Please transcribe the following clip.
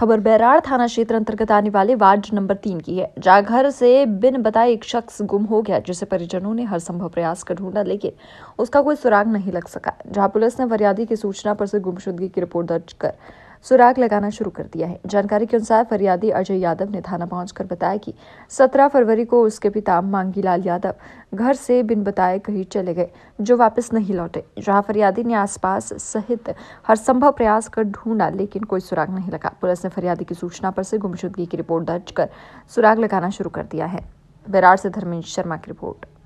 खबर बैराड़ थाना क्षेत्र अंतर्गत आने वाले वार्ड नंबर तीन की है जहाँ घर से बिन बताए एक शख्स गुम हो गया जिसे परिजनों ने हर संभव प्रयास कर ढूंढा लेकिन उसका कोई सुराग नहीं लग सका जहाँ पुलिस ने फरियादी की सूचना पर से गुमशुदगी की रिपोर्ट दर्ज कर सुराग लगाना शुरू कर दिया है जानकारी के अनुसार फरियादी अजय यादव ने थाना पहुंचकर बताया कि 17 फरवरी को उसके पिता मांगीलाल यादव घर से बिन बताए कहीं चले गए जो वापस नहीं लौटे जहां फरियादी ने आसपास सहित हर संभव प्रयास कर ढूंढा लेकिन कोई सुराग नहीं लगा पुलिस ने फरियादी की सूचना पर से गुमशुदगी की रिपोर्ट दर्ज कर सुराग लगाना शुरू कर दिया है बैरार से धर्मेंद्र शर्मा की रिपोर्ट